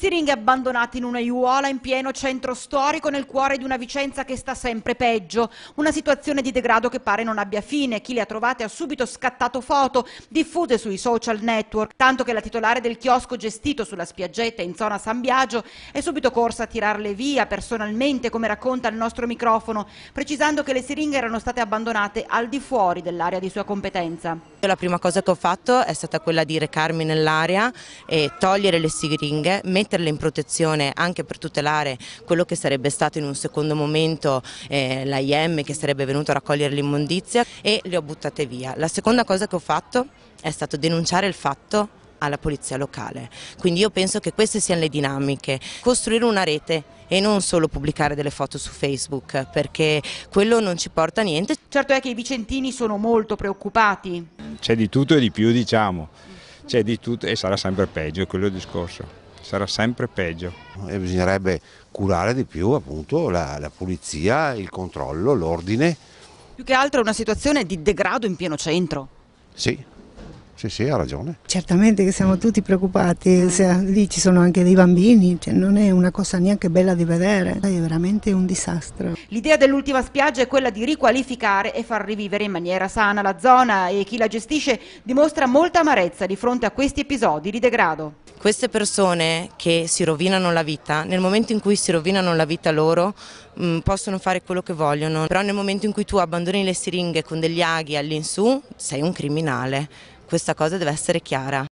Siringhe abbandonati in una aiuola in pieno centro storico nel cuore di una Vicenza che sta sempre peggio. Una situazione di degrado che pare non abbia fine. Chi le ha trovate ha subito scattato foto diffuse sui social network, tanto che la titolare del chiosco gestito sulla spiaggetta in zona San Biagio è subito corsa a tirarle via personalmente, come racconta il nostro microfono, precisando che le siringhe erano state abbandonate al di fuori dell'area di sua competenza. La prima cosa che ho fatto è stata quella di recarmi nell'area e togliere le siringhe, metterle in protezione anche per tutelare quello che sarebbe stato in un secondo momento eh, l'AIM che sarebbe venuto a raccogliere l'immondizia e le ho buttate via. La seconda cosa che ho fatto è stato denunciare il fatto alla polizia locale. Quindi io penso che queste siano le dinamiche. Costruire una rete e non solo pubblicare delle foto su Facebook perché quello non ci porta a niente. Certo è che i vicentini sono molto preoccupati c'è di tutto e di più diciamo, c'è di tutto e sarà sempre peggio, quello è il discorso, sarà sempre peggio. E bisognerebbe curare di più appunto la, la pulizia, il controllo, l'ordine. Più che altro è una situazione di degrado in pieno centro. Sì, sì, sì, ha ragione. Certamente che siamo tutti preoccupati, lì ci sono anche dei bambini, cioè non è una cosa neanche bella di vedere, è veramente un disastro. L'idea dell'ultima spiaggia è quella di riqualificare e far rivivere in maniera sana la zona e chi la gestisce dimostra molta amarezza di fronte a questi episodi di degrado. Queste persone che si rovinano la vita, nel momento in cui si rovinano la vita loro, mh, mm, possono fare quello che vogliono, però nel momento in cui tu abbandoni le siringhe con degli aghi all'insù, sei un criminale. Questa cosa deve essere chiara.